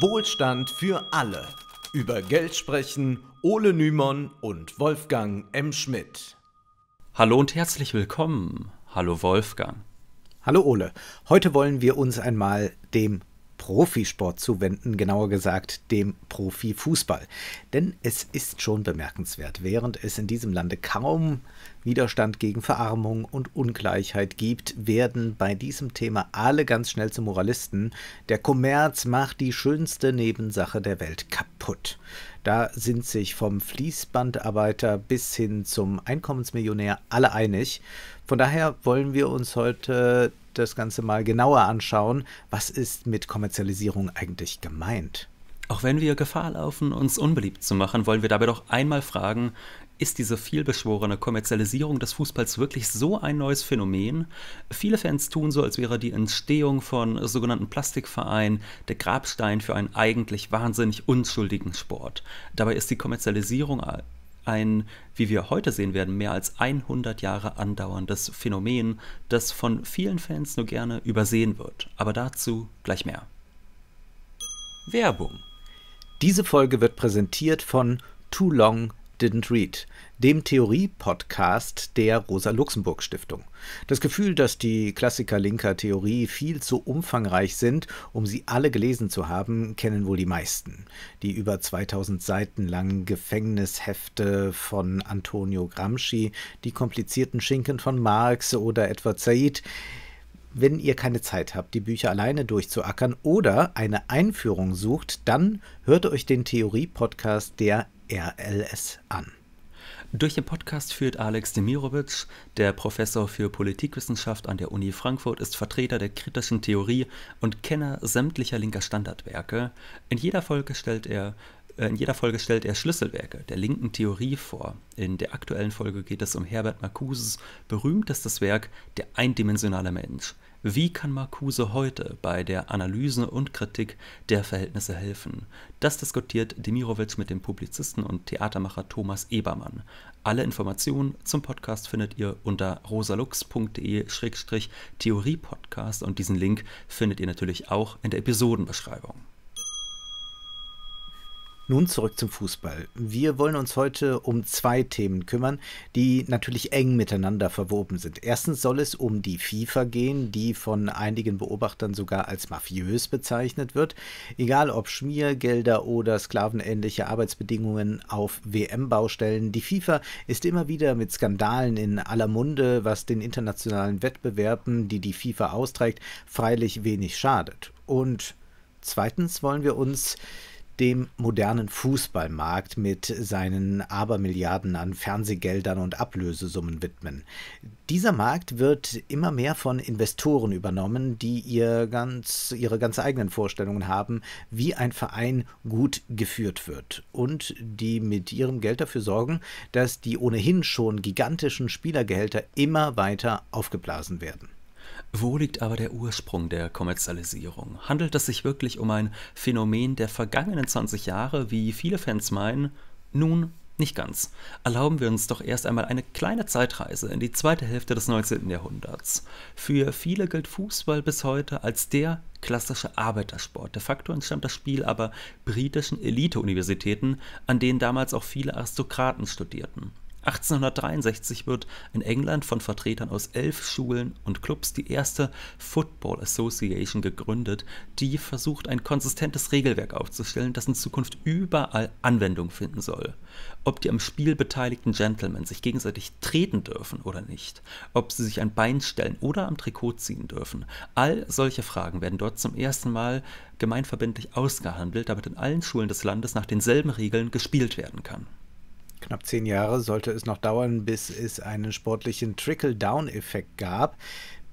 Wohlstand für alle. Über Geld sprechen Ole Nymon und Wolfgang M. Schmidt. Hallo und herzlich willkommen. Hallo Wolfgang. Hallo Ole. Heute wollen wir uns einmal dem Profisport zuwenden, genauer gesagt dem Profifußball. Denn es ist schon bemerkenswert, während es in diesem Lande kaum Widerstand gegen Verarmung und Ungleichheit gibt, werden bei diesem Thema alle ganz schnell zu Moralisten. Der Kommerz macht die schönste Nebensache der Welt kaputt. Da sind sich vom Fließbandarbeiter bis hin zum Einkommensmillionär alle einig. Von daher wollen wir uns heute das Ganze mal genauer anschauen. Was ist mit Kommerzialisierung eigentlich gemeint? Auch wenn wir Gefahr laufen, uns unbeliebt zu machen, wollen wir dabei doch einmal fragen, ist diese vielbeschworene Kommerzialisierung des Fußballs wirklich so ein neues Phänomen? Viele Fans tun so, als wäre die Entstehung von sogenannten Plastikvereinen der Grabstein für einen eigentlich wahnsinnig unschuldigen Sport. Dabei ist die Kommerzialisierung ein, wie wir heute sehen werden, mehr als 100 Jahre andauerndes Phänomen, das von vielen Fans nur gerne übersehen wird. Aber dazu gleich mehr. Werbung. Diese Folge wird präsentiert von Too Long Didn't Read, dem Theorie-Podcast der Rosa-Luxemburg-Stiftung. Das Gefühl, dass die Klassiker linker Theorie viel zu umfangreich sind, um sie alle gelesen zu haben, kennen wohl die meisten. Die über 2000 Seiten langen Gefängnishefte von Antonio Gramsci, die komplizierten Schinken von Marx oder Edward Said, wenn ihr keine Zeit habt, die Bücher alleine durchzuackern oder eine Einführung sucht, dann hört euch den Theorie-Podcast der RLS an. Durch den Podcast führt Alex Demirovic, der Professor für Politikwissenschaft an der Uni Frankfurt, ist Vertreter der kritischen Theorie und Kenner sämtlicher linker Standardwerke. In jeder Folge stellt er äh, in jeder Folge stellt er Schlüsselwerke der linken Theorie vor. In der aktuellen Folge geht es um Herbert Marcuses berühmtestes Werk Der eindimensionale Mensch. Wie kann Marcuse heute bei der Analyse und Kritik der Verhältnisse helfen? Das diskutiert Demirovic mit dem Publizisten und Theatermacher Thomas Ebermann. Alle Informationen zum Podcast findet ihr unter rosalux.de-theoriepodcast und diesen Link findet ihr natürlich auch in der Episodenbeschreibung. Nun zurück zum Fußball. Wir wollen uns heute um zwei Themen kümmern, die natürlich eng miteinander verwoben sind. Erstens soll es um die FIFA gehen, die von einigen Beobachtern sogar als mafiös bezeichnet wird. Egal ob Schmiergelder oder sklavenähnliche Arbeitsbedingungen auf WM-Baustellen, die FIFA ist immer wieder mit Skandalen in aller Munde, was den internationalen Wettbewerben, die die FIFA austrägt, freilich wenig schadet. Und zweitens wollen wir uns dem modernen Fußballmarkt mit seinen Abermilliarden an Fernsehgeldern und Ablösesummen widmen. Dieser Markt wird immer mehr von Investoren übernommen, die ihr ganz, ihre ganz eigenen Vorstellungen haben, wie ein Verein gut geführt wird und die mit ihrem Geld dafür sorgen, dass die ohnehin schon gigantischen Spielergehälter immer weiter aufgeblasen werden. Wo liegt aber der Ursprung der Kommerzialisierung? Handelt es sich wirklich um ein Phänomen der vergangenen 20 Jahre, wie viele Fans meinen? Nun, nicht ganz. Erlauben wir uns doch erst einmal eine kleine Zeitreise in die zweite Hälfte des 19. Jahrhunderts. Für viele gilt Fußball bis heute als der klassische Arbeitersport. De facto entstammt das Spiel aber britischen Elite-Universitäten, an denen damals auch viele Aristokraten studierten. 1863 wird in England von Vertretern aus elf Schulen und Clubs die erste Football Association gegründet, die versucht, ein konsistentes Regelwerk aufzustellen, das in Zukunft überall Anwendung finden soll. Ob die am Spiel beteiligten Gentlemen sich gegenseitig treten dürfen oder nicht, ob sie sich ein Bein stellen oder am Trikot ziehen dürfen, all solche Fragen werden dort zum ersten Mal gemeinverbindlich ausgehandelt, damit in allen Schulen des Landes nach denselben Regeln gespielt werden kann. Knapp zehn Jahre sollte es noch dauern, bis es einen sportlichen Trickle-Down-Effekt gab,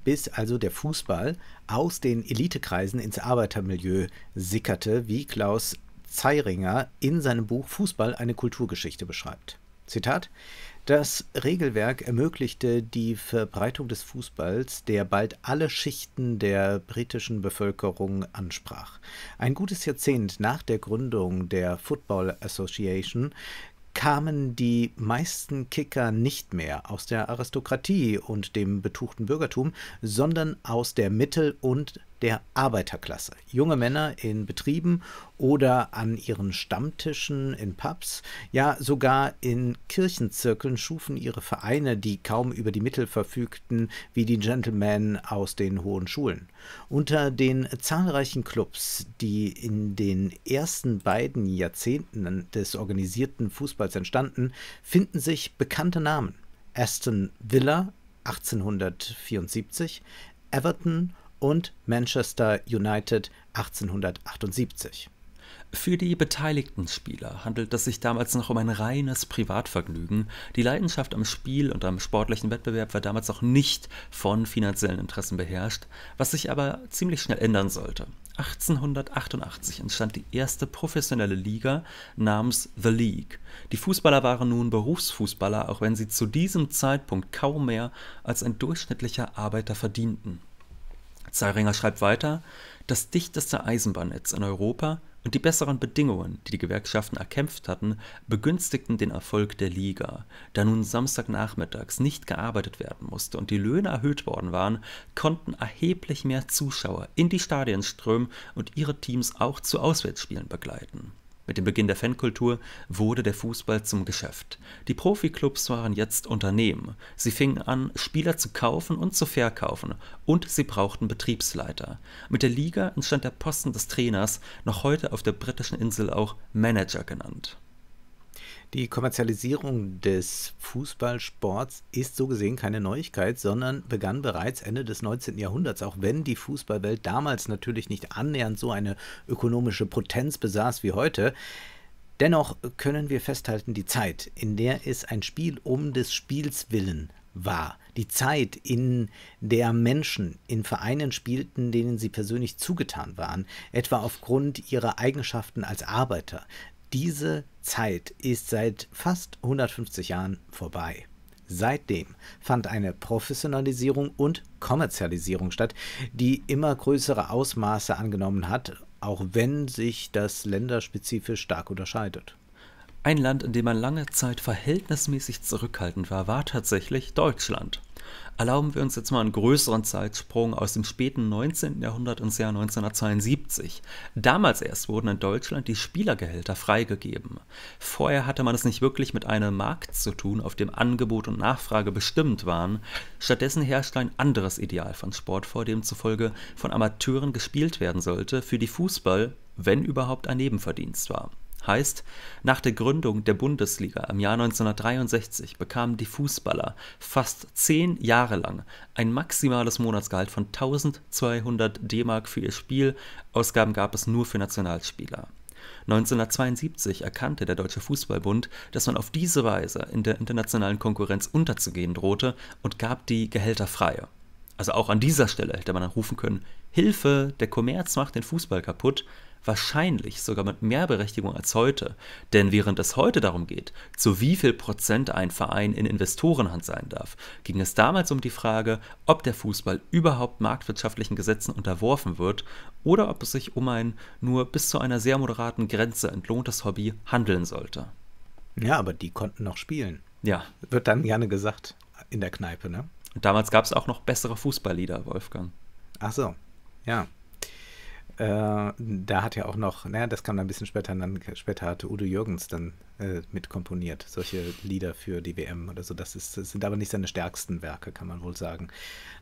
bis also der Fußball aus den Elitekreisen ins Arbeitermilieu sickerte, wie Klaus Zeiringer in seinem Buch Fußball eine Kulturgeschichte beschreibt. Zitat das Regelwerk ermöglichte die Verbreitung des Fußballs, der bald alle Schichten der britischen Bevölkerung ansprach. Ein gutes Jahrzehnt nach der Gründung der Football Association kamen die meisten Kicker nicht mehr aus der Aristokratie und dem betuchten Bürgertum, sondern aus der Mittel- und der Arbeiterklasse. Junge Männer in Betrieben oder an ihren Stammtischen in Pubs, ja sogar in Kirchenzirkeln schufen ihre Vereine, die kaum über die Mittel verfügten, wie die Gentlemen aus den hohen Schulen. Unter den zahlreichen Clubs, die in den ersten beiden Jahrzehnten des organisierten Fußballs entstanden, finden sich bekannte Namen. Aston Villa 1874, Everton und Manchester United 1878. Für die beteiligten Spieler handelt es sich damals noch um ein reines Privatvergnügen. Die Leidenschaft am Spiel und am sportlichen Wettbewerb war damals auch nicht von finanziellen Interessen beherrscht, was sich aber ziemlich schnell ändern sollte. 1888 entstand die erste professionelle Liga namens The League. Die Fußballer waren nun Berufsfußballer, auch wenn sie zu diesem Zeitpunkt kaum mehr als ein durchschnittlicher Arbeiter verdienten. Zeiringer schreibt weiter, das dichteste Eisenbahnnetz in Europa und die besseren Bedingungen, die die Gewerkschaften erkämpft hatten, begünstigten den Erfolg der Liga. Da nun Samstagnachmittags nicht gearbeitet werden musste und die Löhne erhöht worden waren, konnten erheblich mehr Zuschauer in die Stadien strömen und ihre Teams auch zu Auswärtsspielen begleiten. Mit dem Beginn der Fankultur wurde der Fußball zum Geschäft. Die Profiklubs waren jetzt Unternehmen. Sie fingen an, Spieler zu kaufen und zu verkaufen und sie brauchten Betriebsleiter. Mit der Liga entstand der Posten des Trainers, noch heute auf der britischen Insel auch Manager genannt. Die Kommerzialisierung des Fußballsports ist so gesehen keine Neuigkeit, sondern begann bereits Ende des 19. Jahrhunderts, auch wenn die Fußballwelt damals natürlich nicht annähernd so eine ökonomische Potenz besaß wie heute. Dennoch können wir festhalten, die Zeit, in der es ein Spiel um des Spiels willen war. Die Zeit, in der Menschen in Vereinen spielten, denen sie persönlich zugetan waren, etwa aufgrund ihrer Eigenschaften als Arbeiter, diese Zeit ist seit fast 150 Jahren vorbei. Seitdem fand eine Professionalisierung und Kommerzialisierung statt, die immer größere Ausmaße angenommen hat, auch wenn sich das länderspezifisch stark unterscheidet. Ein Land, in dem man lange Zeit verhältnismäßig zurückhaltend war, war tatsächlich Deutschland erlauben wir uns jetzt mal einen größeren Zeitsprung aus dem späten 19. Jahrhundert ins Jahr 1972. Damals erst wurden in Deutschland die Spielergehälter freigegeben. Vorher hatte man es nicht wirklich mit einem Markt zu tun, auf dem Angebot und Nachfrage bestimmt waren. Stattdessen herrschte ein anderes Ideal von Sport vor, dem zufolge von Amateuren gespielt werden sollte, für die Fußball, wenn überhaupt, ein Nebenverdienst war. Heißt, nach der Gründung der Bundesliga im Jahr 1963 bekamen die Fußballer fast zehn Jahre lang ein maximales Monatsgehalt von 1200 D-Mark für ihr Spiel. Ausgaben gab es nur für Nationalspieler. 1972 erkannte der Deutsche Fußballbund, dass man auf diese Weise in der internationalen Konkurrenz unterzugehen drohte und gab die Gehälter frei. Also auch an dieser Stelle hätte man dann rufen können: Hilfe, der Kommerz macht den Fußball kaputt wahrscheinlich sogar mit mehr Berechtigung als heute, denn während es heute darum geht, zu wie viel Prozent ein Verein in Investorenhand sein darf, ging es damals um die Frage, ob der Fußball überhaupt marktwirtschaftlichen Gesetzen unterworfen wird oder ob es sich um ein nur bis zu einer sehr moderaten Grenze entlohntes Hobby handeln sollte. Ja, aber die konnten noch spielen. Ja. Wird dann gerne gesagt in der Kneipe, ne? Und damals gab es auch noch bessere Fußballlieder, Wolfgang. Ach so, ja. Äh, da hat ja auch noch, naja, das kam dann ein bisschen später, dann später hatte Udo Jürgens dann äh, mit solche Lieder für die WM oder so. Das, ist, das sind aber nicht seine stärksten Werke, kann man wohl sagen.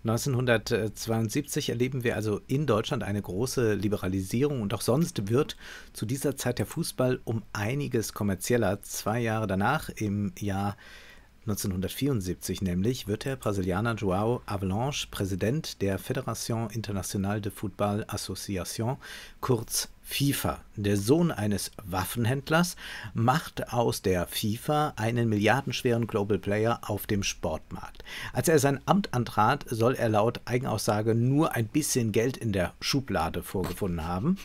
1972 erleben wir also in Deutschland eine große Liberalisierung und auch sonst wird zu dieser Zeit der Fußball um einiges kommerzieller. Zwei Jahre danach, im Jahr 1973, 1974 nämlich wird der Brasilianer João Avalanche Präsident der Fédération Internationale de Football Association, kurz FIFA. Der Sohn eines Waffenhändlers macht aus der FIFA einen milliardenschweren Global Player auf dem Sportmarkt. Als er sein Amt antrat, soll er laut Eigenaussage nur ein bisschen Geld in der Schublade vorgefunden haben.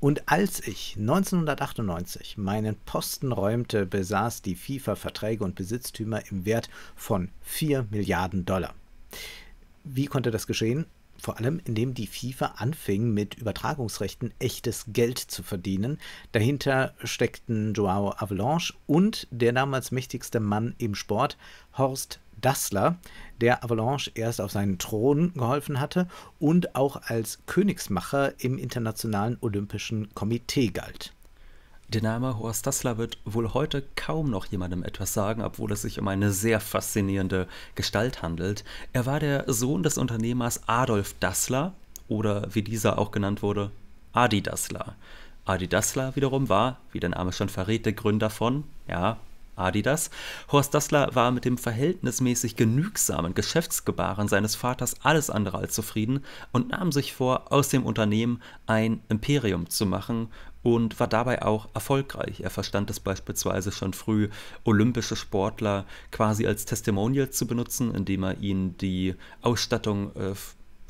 Und als ich 1998 meinen Posten räumte, besaß die FIFA Verträge und Besitztümer im Wert von 4 Milliarden Dollar. Wie konnte das geschehen? Vor allem, indem die FIFA anfing, mit Übertragungsrechten echtes Geld zu verdienen. Dahinter steckten Joao Avalanche und der damals mächtigste Mann im Sport, Horst Dassler, der Avalanche erst auf seinen Thron geholfen hatte und auch als Königsmacher im Internationalen Olympischen Komitee galt. Der Name Horst Dassler wird wohl heute kaum noch jemandem etwas sagen, obwohl es sich um eine sehr faszinierende Gestalt handelt. Er war der Sohn des Unternehmers Adolf Dassler oder wie dieser auch genannt wurde, Adi Dassler. Adi Dassler wiederum war, wie der Name schon verrät, der Gründer von, ja, Adidas. Horst Dassler war mit dem verhältnismäßig genügsamen Geschäftsgebaren seines Vaters alles andere als zufrieden und nahm sich vor, aus dem Unternehmen ein Imperium zu machen und war dabei auch erfolgreich. Er verstand es beispielsweise schon früh, olympische Sportler quasi als Testimonial zu benutzen, indem er ihnen die Ausstattung äh,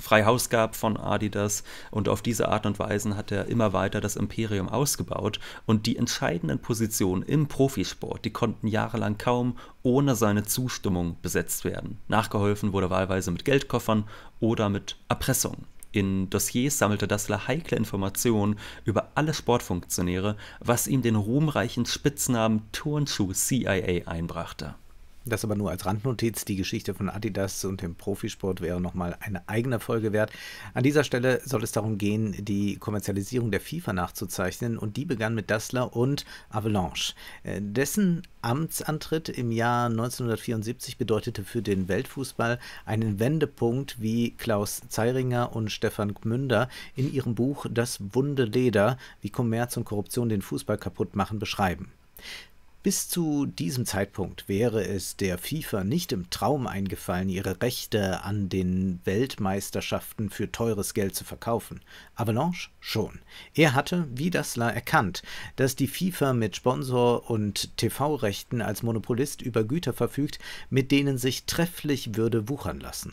frei Haus gab von Adidas. Und auf diese Art und Weise hat er immer weiter das Imperium ausgebaut. Und die entscheidenden Positionen im Profisport, die konnten jahrelang kaum ohne seine Zustimmung besetzt werden. Nachgeholfen wurde wahlweise mit Geldkoffern oder mit Erpressung. In Dossiers sammelte Dassler heikle Informationen über alle Sportfunktionäre, was ihm den ruhmreichen Spitznamen Turnschuh CIA einbrachte. Das aber nur als Randnotiz. Die Geschichte von Adidas und dem Profisport wäre nochmal eine eigene Folge wert. An dieser Stelle soll es darum gehen, die Kommerzialisierung der FIFA nachzuzeichnen und die begann mit Dassler und Avalanche. Äh, dessen Amtsantritt im Jahr 1974 bedeutete für den Weltfußball einen Wendepunkt, wie Klaus Zeiringer und Stefan Gmünder in ihrem Buch Das wunde Leder, wie Kommerz und Korruption den Fußball kaputt machen, beschreiben. Bis zu diesem Zeitpunkt wäre es der FIFA nicht im Traum eingefallen, ihre Rechte an den Weltmeisterschaften für teures Geld zu verkaufen. Avalanche schon. Er hatte, wie Dassler, erkannt, dass die FIFA mit Sponsor- und TV-Rechten als Monopolist über Güter verfügt, mit denen sich trefflich würde wuchern lassen.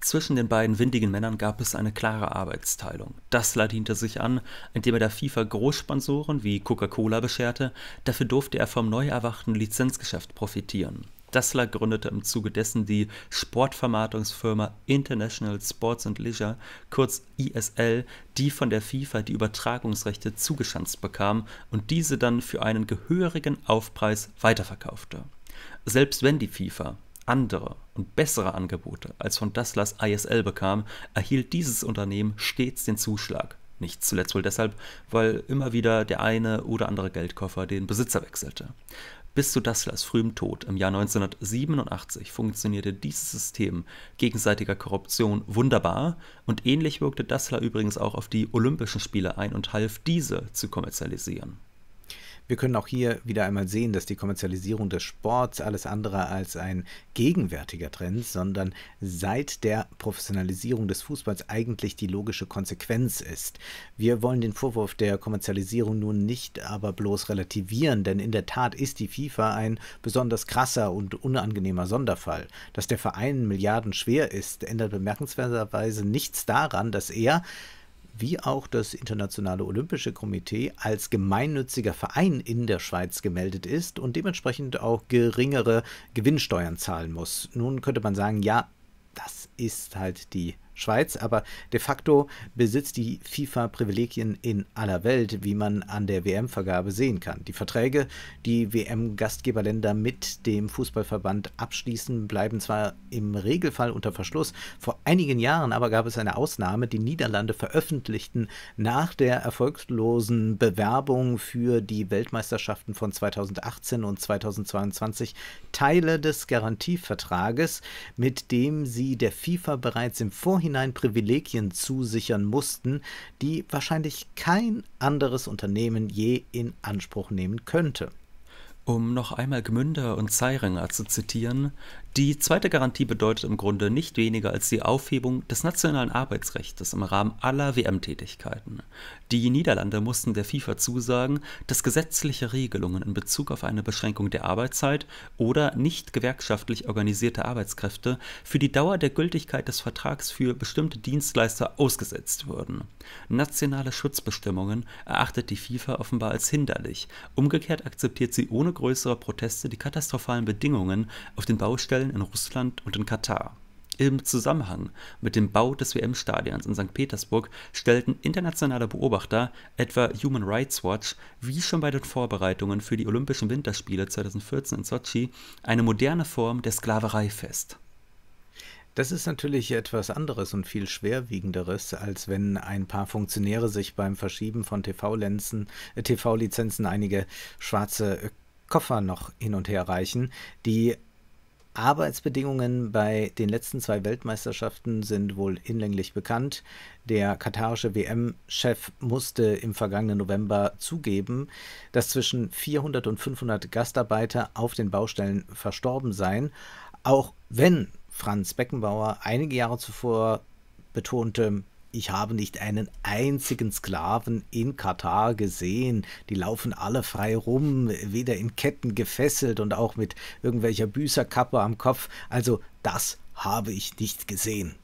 Zwischen den beiden windigen Männern gab es eine klare Arbeitsteilung. Dassler diente sich an, indem er der FIFA Großsponsoren wie Coca-Cola bescherte, dafür durfte er vom neu erwachten Lizenzgeschäft profitieren. Dassler gründete im Zuge dessen die Sportvermarktungsfirma International Sports and Leisure, kurz ISL, die von der FIFA die Übertragungsrechte zugeschanzt bekam und diese dann für einen gehörigen Aufpreis weiterverkaufte. Selbst wenn die FIFA andere und bessere Angebote als von Dasslers ISL bekam, erhielt dieses Unternehmen stets den Zuschlag. Nicht zuletzt wohl deshalb, weil immer wieder der eine oder andere Geldkoffer den Besitzer wechselte. Bis zu Dasslers frühem Tod im Jahr 1987 funktionierte dieses System gegenseitiger Korruption wunderbar und ähnlich wirkte Dassler übrigens auch auf die Olympischen Spiele ein und half diese zu kommerzialisieren. Wir können auch hier wieder einmal sehen, dass die Kommerzialisierung des Sports alles andere als ein gegenwärtiger Trend, sondern seit der Professionalisierung des Fußballs eigentlich die logische Konsequenz ist. Wir wollen den Vorwurf der Kommerzialisierung nun nicht aber bloß relativieren, denn in der Tat ist die FIFA ein besonders krasser und unangenehmer Sonderfall. Dass der Verein Milliarden schwer ist, ändert bemerkenswerterweise nichts daran, dass er wie auch das Internationale Olympische Komitee als gemeinnütziger Verein in der Schweiz gemeldet ist und dementsprechend auch geringere Gewinnsteuern zahlen muss. Nun könnte man sagen, ja, das ist halt die Schweiz, aber de facto besitzt die FIFA Privilegien in aller Welt, wie man an der WM-Vergabe sehen kann. Die Verträge, die WM-Gastgeberländer mit dem Fußballverband abschließen, bleiben zwar im Regelfall unter Verschluss. Vor einigen Jahren aber gab es eine Ausnahme. Die Niederlande veröffentlichten nach der erfolglosen Bewerbung für die Weltmeisterschaften von 2018 und 2022 Teile des Garantievertrages, mit dem sie der FIFA bereits im Vorhinein Vorhinein Privilegien zusichern mussten, die wahrscheinlich kein anderes Unternehmen je in Anspruch nehmen könnte. Um noch einmal Gmünder und Zeiringer zu zitieren, die zweite Garantie bedeutet im Grunde nicht weniger als die Aufhebung des nationalen Arbeitsrechts im Rahmen aller WM-Tätigkeiten. Die Niederlande mussten der FIFA zusagen, dass gesetzliche Regelungen in Bezug auf eine Beschränkung der Arbeitszeit oder nicht gewerkschaftlich organisierte Arbeitskräfte für die Dauer der Gültigkeit des Vertrags für bestimmte Dienstleister ausgesetzt würden. Nationale Schutzbestimmungen erachtet die FIFA offenbar als hinderlich. Umgekehrt akzeptiert sie ohne größere Proteste die katastrophalen Bedingungen auf den Baustellen Spielen in Russland und in Katar. Im Zusammenhang mit dem Bau des WM-Stadions in St. Petersburg stellten internationale Beobachter, etwa Human Rights Watch, wie schon bei den Vorbereitungen für die Olympischen Winterspiele 2014 in Sochi, eine moderne Form der Sklaverei fest. Das ist natürlich etwas anderes und viel schwerwiegenderes, als wenn ein paar Funktionäre sich beim Verschieben von TV-Lizenzen äh, TV einige schwarze Koffer noch hin und her reichen, die Arbeitsbedingungen bei den letzten zwei Weltmeisterschaften sind wohl hinlänglich bekannt. Der katarische WM-Chef musste im vergangenen November zugeben, dass zwischen 400 und 500 Gastarbeiter auf den Baustellen verstorben seien, auch wenn Franz Beckenbauer einige Jahre zuvor betonte, ich habe nicht einen einzigen Sklaven in Katar gesehen. Die laufen alle frei rum, weder in Ketten gefesselt und auch mit irgendwelcher Büßerkappe am Kopf. Also das habe ich nicht gesehen.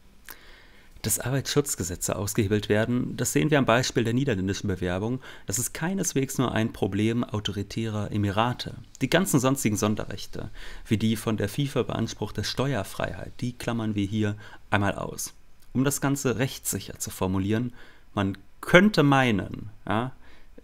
Dass Arbeitsschutzgesetze ausgehebelt werden, das sehen wir am Beispiel der niederländischen Bewerbung. Das ist keineswegs nur ein Problem autoritärer Emirate. Die ganzen sonstigen Sonderrechte, wie die von der FIFA beanspruchte Steuerfreiheit, die klammern wir hier einmal aus um das Ganze rechtssicher zu formulieren, man könnte meinen, ja,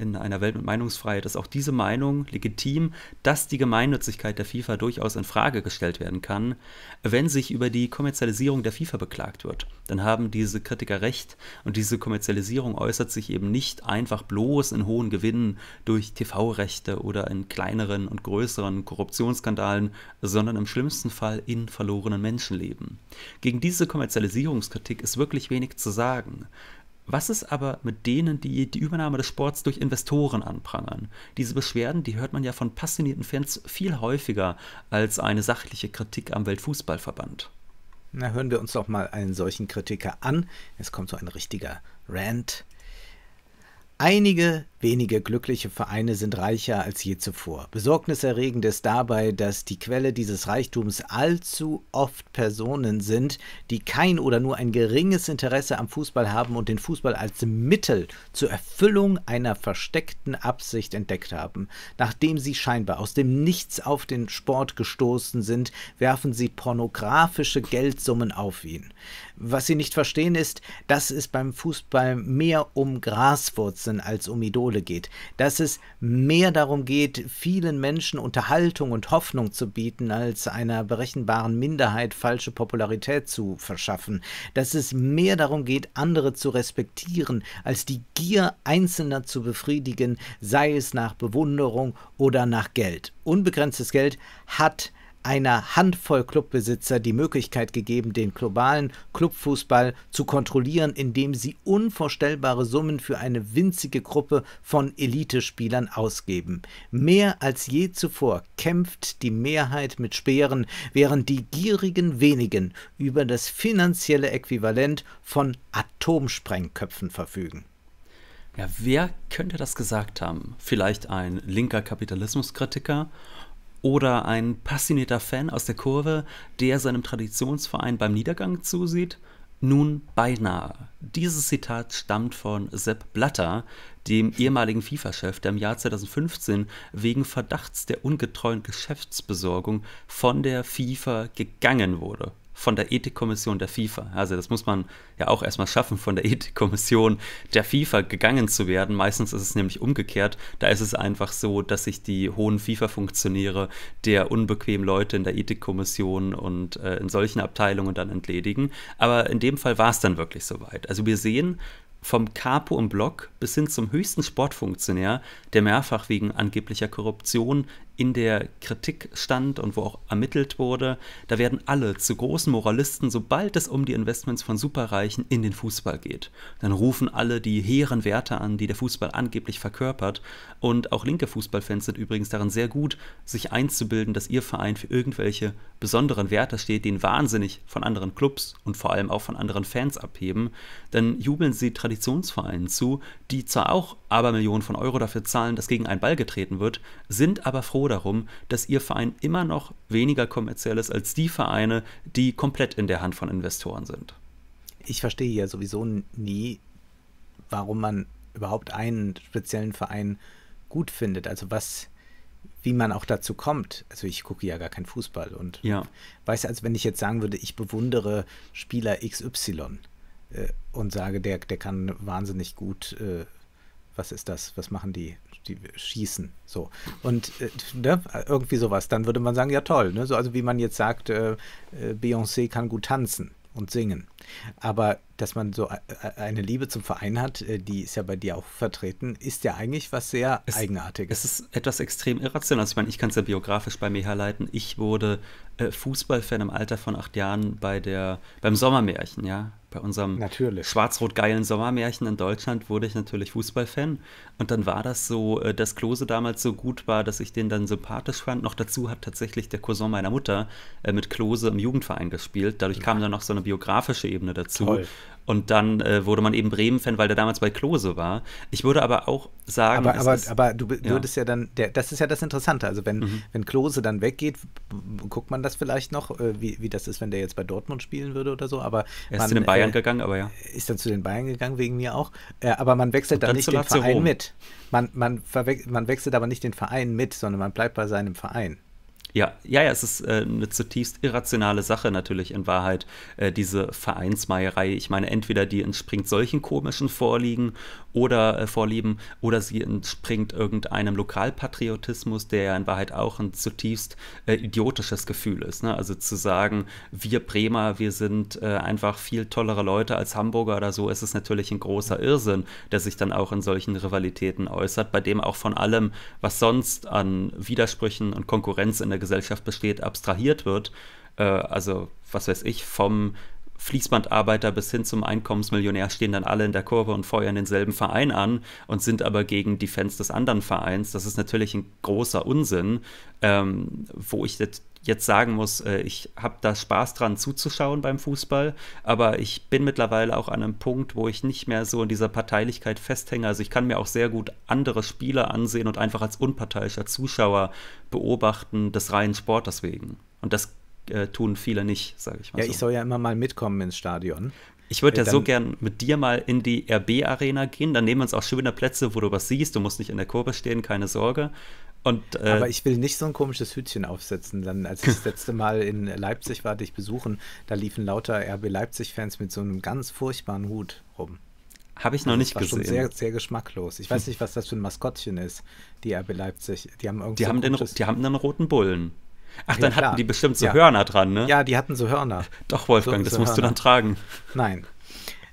in einer Welt mit Meinungsfreiheit ist auch diese Meinung legitim, dass die Gemeinnützigkeit der FIFA durchaus in Frage gestellt werden kann, wenn sich über die Kommerzialisierung der FIFA beklagt wird. Dann haben diese Kritiker recht und diese Kommerzialisierung äußert sich eben nicht einfach bloß in hohen Gewinnen durch TV-Rechte oder in kleineren und größeren Korruptionsskandalen, sondern im schlimmsten Fall in verlorenen Menschenleben. Gegen diese Kommerzialisierungskritik ist wirklich wenig zu sagen. Was ist aber mit denen, die die Übernahme des Sports durch Investoren anprangern? Diese Beschwerden, die hört man ja von passionierten Fans viel häufiger als eine sachliche Kritik am Weltfußballverband. Na, hören wir uns doch mal einen solchen Kritiker an. Es kommt so ein richtiger Rant. Einige Wenige glückliche Vereine sind reicher als je zuvor. Besorgniserregend ist dabei, dass die Quelle dieses Reichtums allzu oft Personen sind, die kein oder nur ein geringes Interesse am Fußball haben und den Fußball als Mittel zur Erfüllung einer versteckten Absicht entdeckt haben. Nachdem sie scheinbar aus dem Nichts auf den Sport gestoßen sind, werfen sie pornografische Geldsummen auf ihn. Was sie nicht verstehen ist, dass es beim Fußball mehr um Graswurzeln als um Idole Kohle geht, dass es mehr darum geht, vielen Menschen Unterhaltung und Hoffnung zu bieten, als einer berechenbaren Minderheit falsche Popularität zu verschaffen, dass es mehr darum geht, andere zu respektieren, als die Gier Einzelner zu befriedigen, sei es nach Bewunderung oder nach Geld. Unbegrenztes Geld hat einer Handvoll Clubbesitzer die Möglichkeit gegeben, den globalen Clubfußball zu kontrollieren, indem sie unvorstellbare Summen für eine winzige Gruppe von Elitespielern ausgeben. Mehr als je zuvor kämpft die Mehrheit mit Speeren, während die gierigen wenigen über das finanzielle Äquivalent von Atomsprengköpfen verfügen. Ja, wer könnte das gesagt haben? Vielleicht ein linker Kapitalismuskritiker oder ein passionierter Fan aus der Kurve, der seinem Traditionsverein beim Niedergang zusieht? Nun beinahe. Dieses Zitat stammt von Sepp Blatter, dem ehemaligen FIFA-Chef, der im Jahr 2015 wegen Verdachts der ungetreuen Geschäftsbesorgung von der FIFA gegangen wurde von der Ethikkommission der FIFA. Also das muss man ja auch erstmal schaffen, von der Ethikkommission der FIFA gegangen zu werden. Meistens ist es nämlich umgekehrt. Da ist es einfach so, dass sich die hohen FIFA-Funktionäre der unbequemen Leute in der Ethikkommission und äh, in solchen Abteilungen dann entledigen. Aber in dem Fall war es dann wirklich soweit. Also wir sehen, vom Capo im Block bis hin zum höchsten Sportfunktionär, der mehrfach wegen angeblicher Korruption in der Kritik stand und wo auch ermittelt wurde, da werden alle zu großen Moralisten, sobald es um die Investments von Superreichen in den Fußball geht. Dann rufen alle die hehren Werte an, die der Fußball angeblich verkörpert. Und auch linke Fußballfans sind übrigens darin sehr gut, sich einzubilden, dass ihr Verein für irgendwelche besonderen Werte steht, den wahnsinnig von anderen Clubs und vor allem auch von anderen Fans abheben. Dann jubeln sie Traditionsvereinen zu, die zwar auch Abermillionen von Euro dafür zahlen, dass gegen einen Ball getreten wird, sind aber froh, darum, dass Ihr Verein immer noch weniger kommerziell ist als die Vereine, die komplett in der Hand von Investoren sind. Ich verstehe ja sowieso nie, warum man überhaupt einen speziellen Verein gut findet. Also was, wie man auch dazu kommt. Also ich gucke ja gar keinen Fußball und ja. weiß, als wenn ich jetzt sagen würde, ich bewundere Spieler XY äh, und sage, der, der kann wahnsinnig gut äh, was ist das? Was machen die? Die schießen. So. Und äh, ne? irgendwie sowas. Dann würde man sagen, ja toll. Ne? So, also wie man jetzt sagt, äh, äh Beyoncé kann gut tanzen und singen. Aber dass man so äh, äh, eine Liebe zum Verein hat, äh, die ist ja bei dir auch vertreten, ist ja eigentlich was sehr es, Eigenartiges. Es ist etwas extrem irrationales. Ich meine, ich kann es ja biografisch bei mir herleiten. Ich wurde äh, Fußballfan im Alter von acht Jahren bei der, beim Sommermärchen, ja. Bei unserem schwarz-rot-geilen Sommermärchen in Deutschland wurde ich natürlich Fußballfan. Und dann war das so, dass Klose damals so gut war, dass ich den dann sympathisch fand. Noch dazu hat tatsächlich der Cousin meiner Mutter mit Klose im Jugendverein gespielt. Dadurch kam dann noch so eine biografische Ebene dazu. Toll. Und dann äh, wurde man eben Bremen-Fan, weil der damals bei Klose war. Ich würde aber auch sagen. Aber, aber, ist, aber du würdest ja, ja dann, der, das ist ja das Interessante. Also, wenn, mhm. wenn Klose dann weggeht, guckt man das vielleicht noch, äh, wie, wie das ist, wenn der jetzt bei Dortmund spielen würde oder so. Aber er ist man, zu den Bayern äh, gegangen, aber ja. Äh, ist dann zu den Bayern gegangen, wegen mir auch. Äh, aber man wechselt dann, dann, nicht den Verein Rom. mit. Man, man, man wechselt aber nicht den Verein mit, sondern man bleibt bei seinem Verein. Ja, ja, ja, es ist äh, eine zutiefst irrationale Sache natürlich in Wahrheit, äh, diese Vereinsmeierei. Ich meine, entweder die entspringt solchen komischen Vorliegen oder äh, Vorlieben oder sie entspringt irgendeinem Lokalpatriotismus, der ja in Wahrheit auch ein zutiefst äh, idiotisches Gefühl ist. Ne? Also zu sagen, wir Bremer, wir sind äh, einfach viel tollere Leute als Hamburger oder so, ist es natürlich ein großer Irrsinn, der sich dann auch in solchen Rivalitäten äußert, bei dem auch von allem, was sonst an Widersprüchen und Konkurrenz in der Gesellschaft besteht, abstrahiert wird. Äh, also, was weiß ich, vom Fließbandarbeiter bis hin zum Einkommensmillionär stehen dann alle in der Kurve und feuern denselben Verein an und sind aber gegen die Fans des anderen Vereins. Das ist natürlich ein großer Unsinn, ähm, wo ich jetzt jetzt sagen muss, äh, ich habe da Spaß dran zuzuschauen beim Fußball, aber ich bin mittlerweile auch an einem Punkt, wo ich nicht mehr so in dieser Parteilichkeit festhänge. Also ich kann mir auch sehr gut andere Spieler ansehen und einfach als unparteiischer Zuschauer beobachten, des reinen Sportes wegen. Und das äh, tun viele nicht, sage ich mal. Ja, so. ich soll ja immer mal mitkommen ins Stadion. Ich würde ja äh, so gern mit dir mal in die RB-Arena gehen. Dann nehmen wir uns auch schöne Plätze, wo du was siehst. Du musst nicht in der Kurve stehen, keine Sorge. Und, äh, Aber ich will nicht so ein komisches Hütchen aufsetzen. Dann, als ich das letzte Mal in Leipzig war, dich besuchen, da liefen lauter RB Leipzig-Fans mit so einem ganz furchtbaren Hut rum. Habe ich noch nicht das war gesehen. Schon sehr, sehr geschmacklos. Ich weiß hm. nicht, was das für ein Maskottchen ist, die RB Leipzig. Die haben irgendwie. Die, so die haben einen roten Bullen. Ach, ja, dann klar. hatten die bestimmt so ja. Hörner dran, ne? Ja, die hatten so Hörner. Doch, Wolfgang, so, das so musst Hörner. du dann tragen. Nein.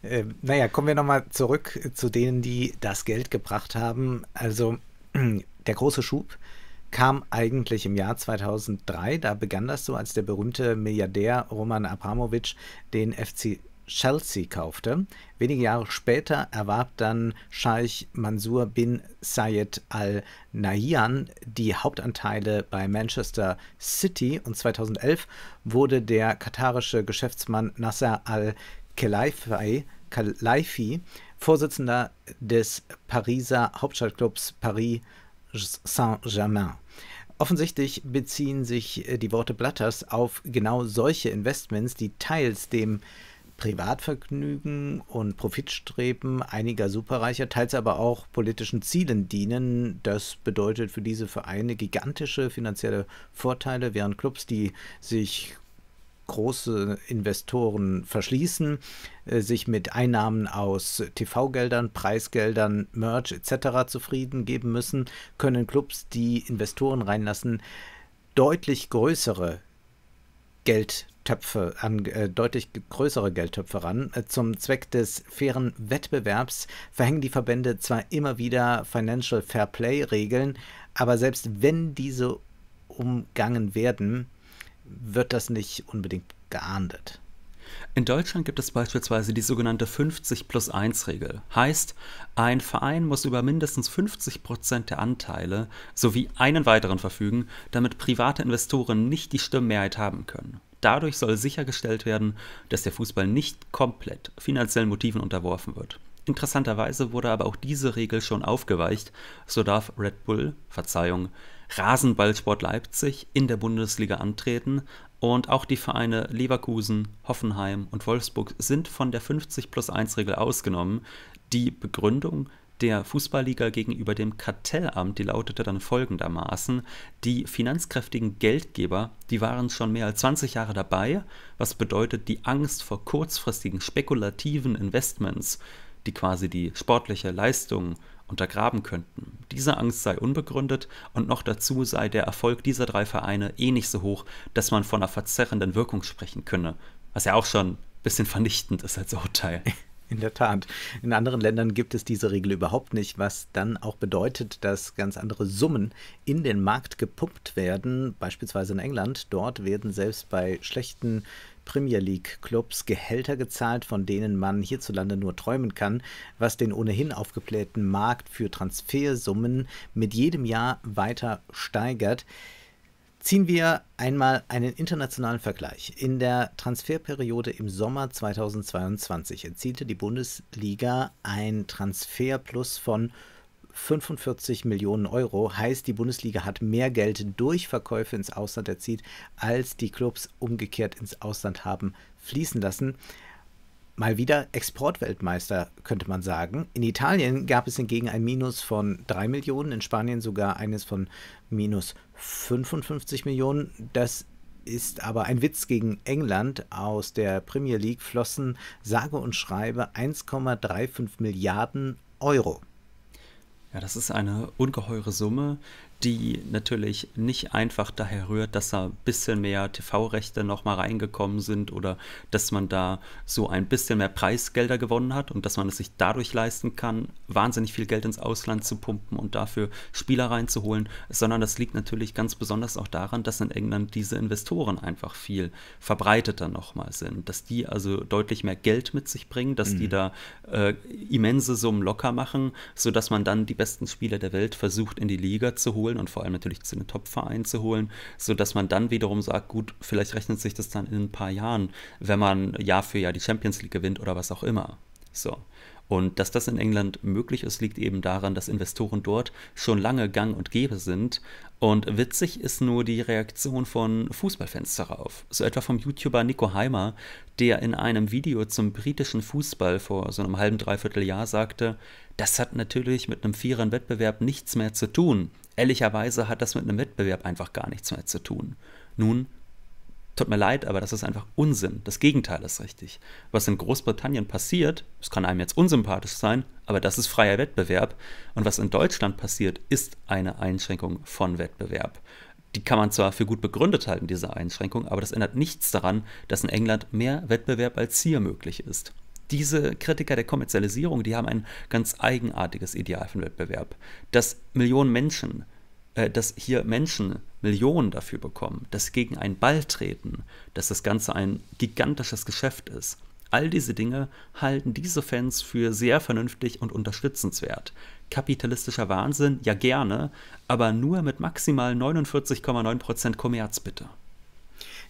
Äh, naja, kommen wir nochmal zurück zu denen, die das Geld gebracht haben. Also der große Schub kam eigentlich im Jahr 2003. Da begann das so, als der berühmte Milliardär Roman Abramowitsch den FC Chelsea kaufte. Wenige Jahre später erwarb dann Scheich Mansour bin Sayed Al Nahyan die Hauptanteile bei Manchester City und 2011 wurde der katarische Geschäftsmann Nasser Al Khelaifi Vorsitzender des Pariser Hauptstadtclubs Paris Saint-Germain. Offensichtlich beziehen sich äh, die Worte Blatters auf genau solche Investments, die teils dem Privatvergnügen und Profitstreben einiger Superreicher, teils aber auch politischen Zielen dienen. Das bedeutet für diese Vereine gigantische finanzielle Vorteile, während Clubs, die sich große Investoren verschließen, äh, sich mit Einnahmen aus TV-Geldern, Preisgeldern, Merch etc. zufrieden geben müssen, können Clubs, die Investoren reinlassen, deutlich größere Geldtöpfe, an äh, deutlich größere Geldtöpfe ran. Äh, zum Zweck des fairen Wettbewerbs verhängen die Verbände zwar immer wieder Financial Fair Play Regeln, aber selbst wenn diese umgangen werden, wird das nicht unbedingt geahndet. In Deutschland gibt es beispielsweise die sogenannte 50 plus 1 Regel. Heißt, ein Verein muss über mindestens 50 Prozent der Anteile sowie einen weiteren verfügen, damit private Investoren nicht die Stimmmehrheit haben können. Dadurch soll sichergestellt werden, dass der Fußball nicht komplett finanziellen Motiven unterworfen wird. Interessanterweise wurde aber auch diese Regel schon aufgeweicht, so darf Red Bull, Verzeihung, Rasenballsport Leipzig in der Bundesliga antreten. Und auch die Vereine Leverkusen, Hoffenheim und Wolfsburg sind von der 50 plus 1 Regel ausgenommen. Die Begründung der Fußballliga gegenüber dem Kartellamt, die lautete dann folgendermaßen, die finanzkräftigen Geldgeber, die waren schon mehr als 20 Jahre dabei, was bedeutet die Angst vor kurzfristigen spekulativen Investments, die quasi die sportliche Leistung untergraben könnten. Diese Angst sei unbegründet und noch dazu sei der Erfolg dieser drei Vereine eh nicht so hoch, dass man von einer verzerrenden Wirkung sprechen könne, was ja auch schon ein bisschen vernichtend ist als Urteil. In der Tat. In anderen Ländern gibt es diese Regel überhaupt nicht, was dann auch bedeutet, dass ganz andere Summen in den Markt gepumpt werden. Beispielsweise in England. Dort werden selbst bei schlechten Premier League-Clubs Gehälter gezahlt, von denen man hierzulande nur träumen kann, was den ohnehin aufgeblähten Markt für Transfersummen mit jedem Jahr weiter steigert. Ziehen wir einmal einen internationalen Vergleich. In der Transferperiode im Sommer 2022 erzielte die Bundesliga ein Transferplus von 45 Millionen Euro. Heißt, die Bundesliga hat mehr Geld durch Verkäufe ins Ausland erzielt, als die Clubs umgekehrt ins Ausland haben fließen lassen. Mal wieder Exportweltmeister, könnte man sagen. In Italien gab es hingegen ein Minus von 3 Millionen, in Spanien sogar eines von minus 55 Millionen. Das ist aber ein Witz gegen England. Aus der Premier League flossen sage und schreibe 1,35 Milliarden Euro. Ja, das ist eine ungeheure Summe, die natürlich nicht einfach daher rührt, dass da ein bisschen mehr TV-Rechte nochmal reingekommen sind oder dass man da so ein bisschen mehr Preisgelder gewonnen hat und dass man es sich dadurch leisten kann, wahnsinnig viel Geld ins Ausland zu pumpen und dafür Spieler reinzuholen, sondern das liegt natürlich ganz besonders auch daran, dass in England diese Investoren einfach viel verbreiteter nochmal sind, dass die also deutlich mehr Geld mit sich bringen, dass mhm. die da äh, immense Summen locker machen, sodass man dann die besten Spieler der Welt versucht in die Liga zu holen holen und vor allem natürlich zu den Top-Vereinen zu holen, sodass man dann wiederum sagt, gut, vielleicht rechnet sich das dann in ein paar Jahren, wenn man Jahr für Jahr die Champions League gewinnt oder was auch immer. So. Und dass das in England möglich ist, liegt eben daran, dass Investoren dort schon lange gang und gäbe sind. Und witzig ist nur die Reaktion von Fußballfans darauf. So etwa vom YouTuber Nico Heimer, der in einem Video zum britischen Fußball vor so einem halben, dreiviertel Jahr sagte, das hat natürlich mit einem viereren Wettbewerb nichts mehr zu tun ehrlicherweise hat das mit einem Wettbewerb einfach gar nichts mehr zu tun. Nun, tut mir leid, aber das ist einfach Unsinn. Das Gegenteil ist richtig. Was in Großbritannien passiert, es kann einem jetzt unsympathisch sein, aber das ist freier Wettbewerb. Und was in Deutschland passiert, ist eine Einschränkung von Wettbewerb. Die kann man zwar für gut begründet halten, diese Einschränkung, aber das ändert nichts daran, dass in England mehr Wettbewerb als hier möglich ist diese Kritiker der Kommerzialisierung, die haben ein ganz eigenartiges Ideal von Wettbewerb, dass Millionen Menschen, äh, dass hier Menschen Millionen dafür bekommen, dass gegen einen Ball treten, dass das Ganze ein gigantisches Geschäft ist. All diese Dinge halten diese Fans für sehr vernünftig und unterstützenswert. Kapitalistischer Wahnsinn, ja gerne, aber nur mit maximal 49,9% Kommerz bitte.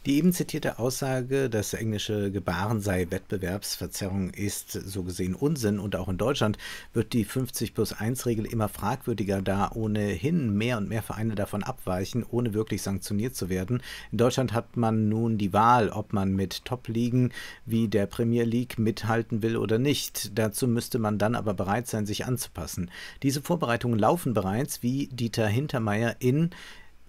Die eben zitierte Aussage, das englische Gebaren sei Wettbewerbsverzerrung, ist so gesehen Unsinn und auch in Deutschland wird die 50 plus 1 Regel immer fragwürdiger, da ohnehin mehr und mehr Vereine davon abweichen, ohne wirklich sanktioniert zu werden. In Deutschland hat man nun die Wahl, ob man mit Top-Ligen wie der Premier League mithalten will oder nicht. Dazu müsste man dann aber bereit sein, sich anzupassen. Diese Vorbereitungen laufen bereits, wie Dieter Hintermeier in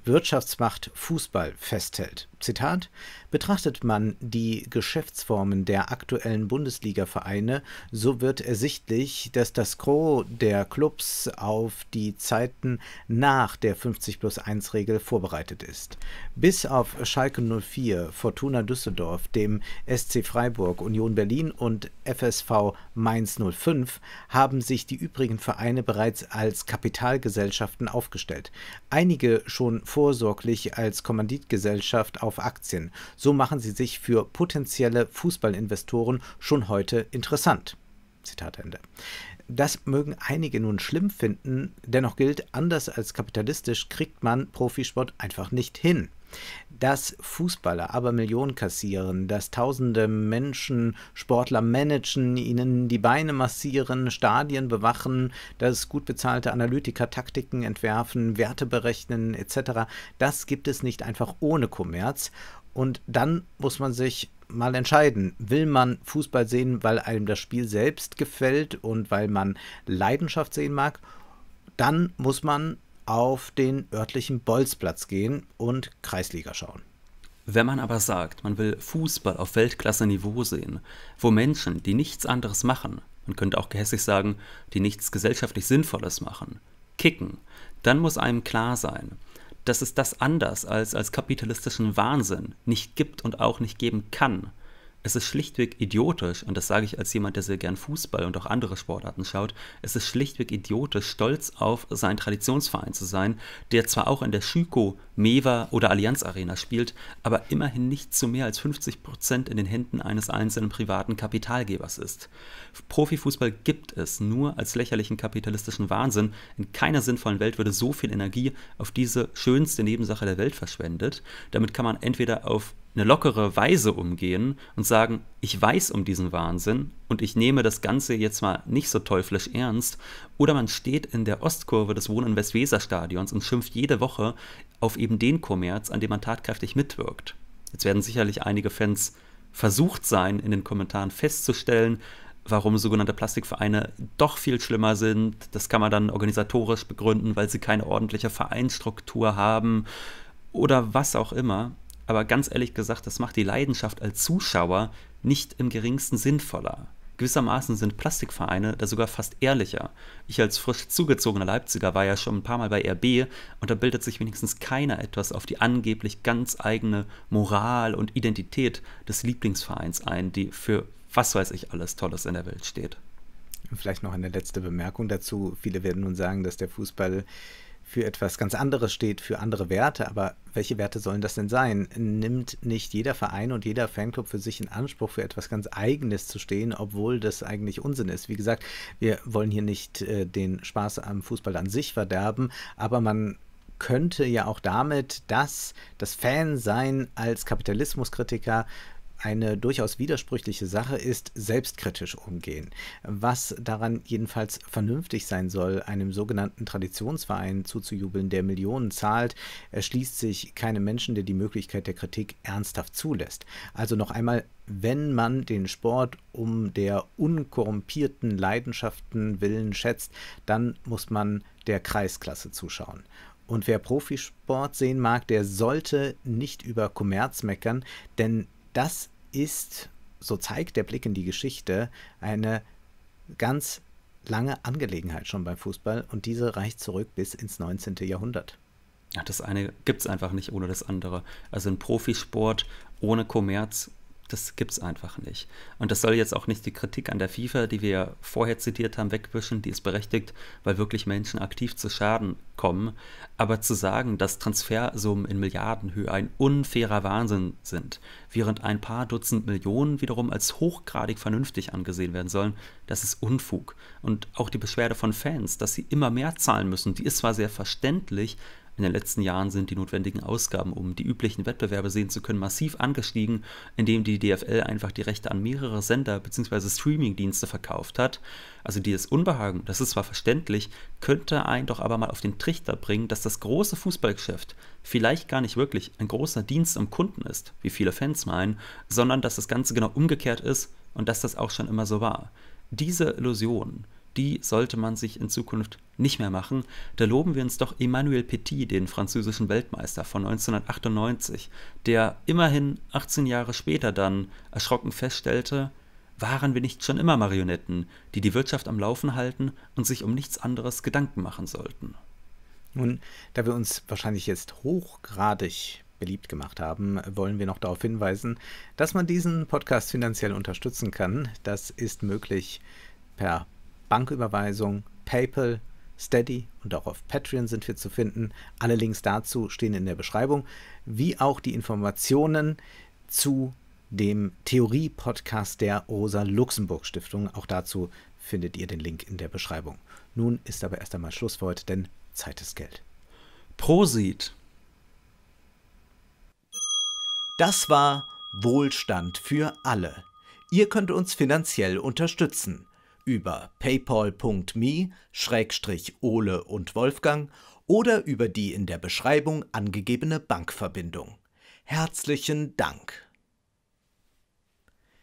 Wirtschaftsmacht Fußball festhält. Zitat: Betrachtet man die Geschäftsformen der aktuellen Bundesliga-Vereine, so wird ersichtlich, dass das Gros der Clubs auf die Zeiten nach der 50 plus 1 Regel vorbereitet ist. Bis auf Schalke 04, Fortuna Düsseldorf, dem SC Freiburg, Union Berlin und FSV Mainz 05 haben sich die übrigen Vereine bereits als Kapitalgesellschaften aufgestellt. Einige schon vor vorsorglich als Kommanditgesellschaft auf Aktien. So machen sie sich für potenzielle Fußballinvestoren schon heute interessant. Zitat Ende. Das mögen einige nun schlimm finden, dennoch gilt, anders als kapitalistisch kriegt man Profisport einfach nicht hin. Dass Fußballer aber Millionen kassieren, dass tausende Menschen Sportler managen, ihnen die Beine massieren, Stadien bewachen, dass gut bezahlte Analytiker Taktiken entwerfen, Werte berechnen etc., das gibt es nicht einfach ohne Kommerz. Und dann muss man sich mal entscheiden, will man Fußball sehen, weil einem das Spiel selbst gefällt und weil man Leidenschaft sehen mag, dann muss man auf den örtlichen Bolzplatz gehen und Kreisliga schauen. Wenn man aber sagt, man will Fußball auf Weltklasse-Niveau sehen, wo Menschen, die nichts anderes machen, man könnte auch gehässig sagen, die nichts gesellschaftlich Sinnvolles machen, kicken, dann muss einem klar sein, dass es das anders als als kapitalistischen Wahnsinn nicht gibt und auch nicht geben kann. Es ist schlichtweg idiotisch, und das sage ich als jemand, der sehr gern Fußball und auch andere Sportarten schaut, es ist schlichtweg idiotisch, stolz auf seinen Traditionsverein zu sein, der zwar auch in der Schüko, Mewa oder Allianz Arena spielt, aber immerhin nicht zu mehr als 50 Prozent in den Händen eines einzelnen privaten Kapitalgebers ist. Profifußball gibt es nur als lächerlichen kapitalistischen Wahnsinn. In keiner sinnvollen Welt würde so viel Energie auf diese schönste Nebensache der Welt verschwendet. Damit kann man entweder auf eine lockere Weise umgehen und sagen, ich weiß um diesen Wahnsinn und ich nehme das Ganze jetzt mal nicht so teuflisch ernst. Oder man steht in der Ostkurve des Wohnen Westweser Stadions und schimpft jede Woche auf eben den Kommerz, an dem man tatkräftig mitwirkt. Jetzt werden sicherlich einige Fans versucht sein, in den Kommentaren festzustellen, warum sogenannte Plastikvereine doch viel schlimmer sind. Das kann man dann organisatorisch begründen, weil sie keine ordentliche Vereinsstruktur haben oder was auch immer aber ganz ehrlich gesagt, das macht die Leidenschaft als Zuschauer nicht im geringsten sinnvoller. Gewissermaßen sind Plastikvereine da sogar fast ehrlicher. Ich als frisch zugezogener Leipziger war ja schon ein paar Mal bei RB und da bildet sich wenigstens keiner etwas auf die angeblich ganz eigene Moral und Identität des Lieblingsvereins ein, die für was weiß ich alles Tolles in der Welt steht. Vielleicht noch eine letzte Bemerkung dazu. Viele werden nun sagen, dass der Fußball für etwas ganz anderes steht, für andere Werte, aber welche Werte sollen das denn sein? Nimmt nicht jeder Verein und jeder Fanclub für sich in Anspruch, für etwas ganz Eigenes zu stehen, obwohl das eigentlich Unsinn ist? Wie gesagt, wir wollen hier nicht äh, den Spaß am Fußball an sich verderben, aber man könnte ja auch damit, dass das Fansein als Kapitalismuskritiker eine durchaus widersprüchliche Sache ist, selbstkritisch umgehen. Was daran jedenfalls vernünftig sein soll, einem sogenannten Traditionsverein zuzujubeln, der Millionen zahlt, erschließt sich keinem Menschen, der die Möglichkeit der Kritik ernsthaft zulässt. Also noch einmal, wenn man den Sport um der unkorrumpierten Leidenschaften willen schätzt, dann muss man der Kreisklasse zuschauen. Und wer Profisport sehen mag, der sollte nicht über Kommerz meckern, denn das ist, so zeigt der Blick in die Geschichte, eine ganz lange Angelegenheit schon beim Fußball und diese reicht zurück bis ins 19. Jahrhundert. Ja, das eine gibt es einfach nicht ohne das andere. Also ein Profisport ohne Kommerz das gibt es einfach nicht. Und das soll jetzt auch nicht die Kritik an der FIFA, die wir vorher zitiert haben, wegwischen, die ist berechtigt, weil wirklich Menschen aktiv zu Schaden kommen. Aber zu sagen, dass Transfersummen in Milliardenhöhe ein unfairer Wahnsinn sind, während ein paar Dutzend Millionen wiederum als hochgradig vernünftig angesehen werden sollen, das ist Unfug. Und auch die Beschwerde von Fans, dass sie immer mehr zahlen müssen, die ist zwar sehr verständlich, in den letzten Jahren sind die notwendigen Ausgaben, um die üblichen Wettbewerbe sehen zu können, massiv angestiegen, indem die DFL einfach die Rechte an mehrere Sender bzw. Streamingdienste verkauft hat. Also dieses Unbehagen, das ist zwar verständlich, könnte einen doch aber mal auf den Trichter bringen, dass das große Fußballgeschäft vielleicht gar nicht wirklich ein großer Dienst am Kunden ist, wie viele Fans meinen, sondern dass das Ganze genau umgekehrt ist und dass das auch schon immer so war. Diese Illusion, die sollte man sich in Zukunft nicht mehr machen, da loben wir uns doch Emmanuel Petit, den französischen Weltmeister von 1998, der immerhin 18 Jahre später dann erschrocken feststellte, waren wir nicht schon immer Marionetten, die die Wirtschaft am Laufen halten und sich um nichts anderes Gedanken machen sollten? Nun, da wir uns wahrscheinlich jetzt hochgradig beliebt gemacht haben, wollen wir noch darauf hinweisen, dass man diesen Podcast finanziell unterstützen kann. Das ist möglich per Banküberweisung, PayPal Steady und auch auf Patreon sind wir zu finden. Alle Links dazu stehen in der Beschreibung, wie auch die Informationen zu dem Theorie-Podcast der Rosa-Luxemburg-Stiftung. Auch dazu findet ihr den Link in der Beschreibung. Nun ist aber erst einmal Schluss für heute, denn Zeit ist Geld. Prosit! Das war Wohlstand für alle. Ihr könnt uns finanziell unterstützen über paypal.me-ole und Wolfgang oder über die in der Beschreibung angegebene Bankverbindung. Herzlichen Dank!